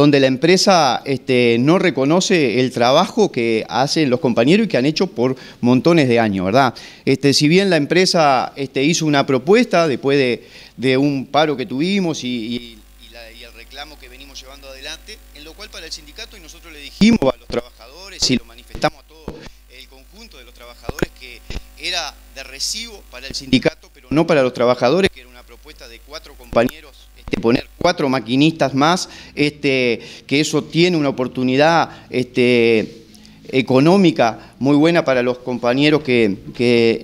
donde la empresa este, no reconoce el trabajo que hacen los compañeros y que han hecho por montones de años, ¿verdad? Este, si bien la empresa este, hizo una propuesta después de, un paro que tuvimos y, el reclamo que venimos llevando adelante, en lo cual para el sindicato y nosotros le dijimos a los trabajadores y lo manifestamos a todo el conjunto de los trabajadores que era de recibo para el sindicato, pero no para los trabajadores, que era una propuesta de cuatro compañeros este, poner cuatro maquinistas más, este, que eso tiene una oportunidad este, económica muy buena para los compañeros que,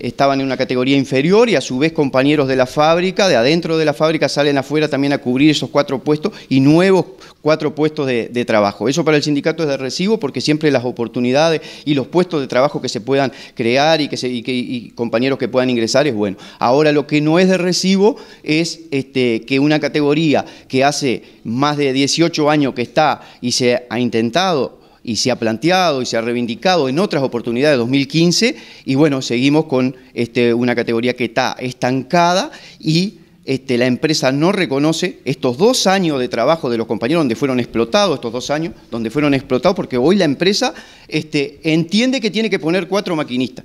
estaban en una categoría inferior y a su vez compañeros de la fábrica, de adentro de la fábrica, salen afuera también a cubrir esos cuatro puestos y nuevos cuatro puestos de, trabajo. Eso para el sindicato es de recibo porque siempre las oportunidades y los puestos de trabajo que se puedan crear y, que, compañeros que puedan ingresar es bueno. Ahora lo que no es de recibo es este, que una categoría que hace más de 18 años que está y se ha intentado y se ha planteado y se ha reivindicado en otras oportunidades, de 2015, y bueno, seguimos con este, una categoría que está estancada y este, la empresa no reconoce estos dos años de trabajo de los compañeros donde fueron explotados, estos dos años donde fueron explotados, porque hoy la empresa este, entiende que tiene que poner cuatro maquinistas.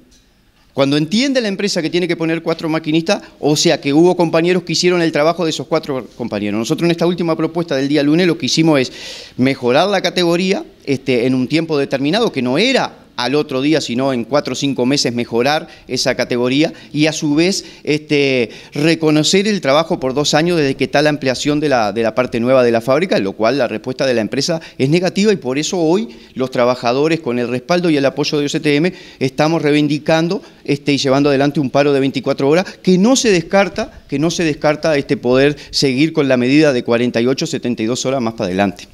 Cuando entiende la empresa que tiene que poner cuatro maquinistas, o sea que hubo compañeros que hicieron el trabajo de esos cuatro compañeros. Nosotros en esta última propuesta del día lunes lo que hicimos es mejorar la categoría este, en un tiempo determinado, que no era al otro día, sino en cuatro o cinco meses mejorar esa categoría y a su vez este, reconocer el trabajo por dos años desde que está la ampliación de la, de la parte nueva de la fábrica, lo cual la respuesta de la empresa es negativa y por eso hoy los trabajadores con el respaldo y el apoyo de OCTM estamos reivindicando este, y llevando adelante un paro de 24 horas que no se descarta, que no se descarta este poder seguir con la medida de 48, 72 horas más para adelante.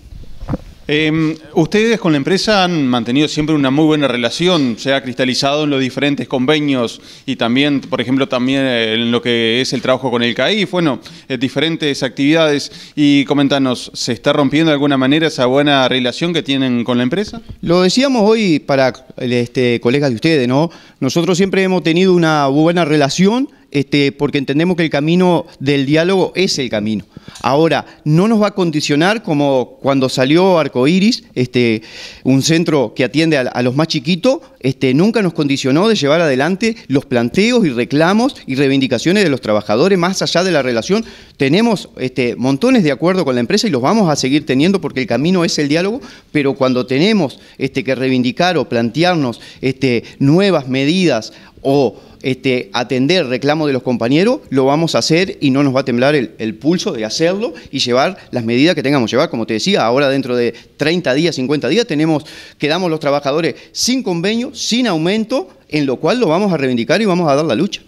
Em, ustedes con la empresa han mantenido siempre una muy buena relación, se ha cristalizado en los diferentes convenios y también, por ejemplo, también eh, en lo que es el trabajo con el CAIF, bueno, eh, diferentes actividades. Y coméntanos, ¿se está rompiendo de alguna manera esa buena relación que tienen con la empresa? Lo decíamos hoy para este, colegas de ustedes, ¿no? Nosotros siempre hemos tenido una buena relación este, porque entendemos que el camino del diálogo es el camino. Ahora, no nos va a condicionar como cuando salió Arcoiris, este, un centro que atiende a, los más chiquitos, este, nunca nos condicionó de llevar adelante los planteos y reclamos y reivindicaciones de los trabajadores más allá de la relación. Tenemos este, montones de acuerdo con la empresa y los vamos a seguir teniendo porque el camino es el diálogo, pero cuando tenemos este, que reivindicar o plantearnos este, nuevas medidas o este, atender reclamos reclamo de los compañeros, lo vamos a hacer y no nos va a temblar el, pulso de hacerlo y llevar las medidas que tengamos que llevar. Como te decía, ahora dentro de 30 días, 50 días, tenemos, quedamos los trabajadores sin convenio, sin aumento, en lo cual lo vamos a reivindicar y vamos a dar la lucha.